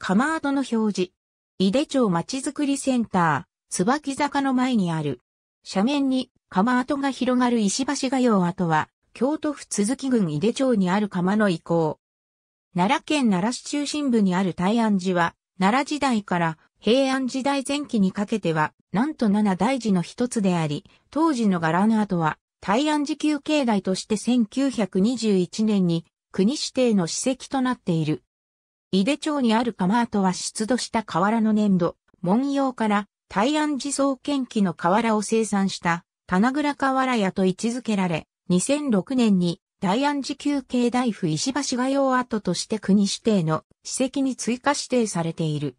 釜跡の表示。井手町まちづくりセンター、椿坂の前にある。斜面に釜跡が広がる石橋画用跡は、京都府鈴木郡井手町にある釜の遺構。奈良県奈良市中心部にある大安寺は、奈良時代から平安時代前期にかけては、なんと七大寺の一つであり、当時の柄の跡は、大安寺旧境内として1921年に国指定の史跡となっている。井手町にある釜跡は出土した瓦の粘土、文様から大安寺創建期の瓦を生産した棚倉瓦屋と位置づけられ、2006年に大安寺旧憩大府石橋画用跡として国指定の史跡に追加指定されている。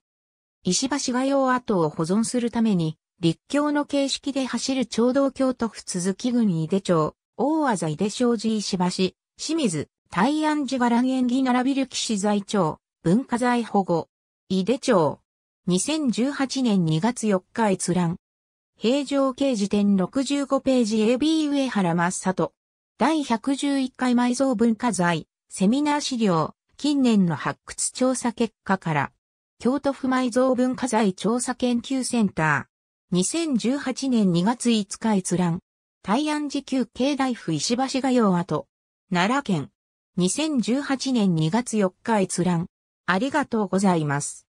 石橋画用跡を保存するために、立教の形式で走る町道京都府鈴木郡井手町、大和井手商寺石橋、清水、大安寺柄源木並びる騎財町、文化財保護。井出町。2018年2月4日閲覧。平城刑事典65ページ AB 上原正人。第111回埋蔵文化財、セミナー資料、近年の発掘調査結果から、京都府埋蔵文化財調査研究センター、2018年2月5日閲覧、大安寺旧境大府石橋画用跡、奈良県、2018年2月4日閲覧、ありがとうございます。